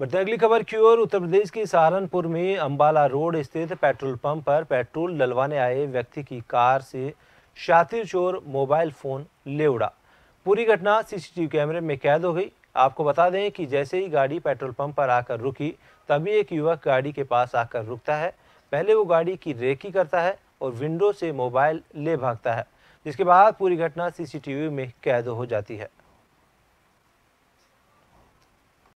बढ़ते अगली खबर की ओर उत्तर प्रदेश के सहारनपुर में अंबाला रोड स्थित पेट्रोल पंप पर पेट्रोल डलवाने आए व्यक्ति की कार से शातिर चोर मोबाइल फोन ले उड़ा पूरी घटना सीसीटीवी कैमरे में कैद हो गई आपको बता दें कि जैसे ही गाड़ी पेट्रोल पंप पर आकर रुकी तभी एक युवक गाड़ी के पास आकर रुकता है पहले वो गाड़ी की रेकी करता है और विंडो से मोबाइल ले भागता है जिसके बाद पूरी घटना सीसीटीवी में कैद हो जाती है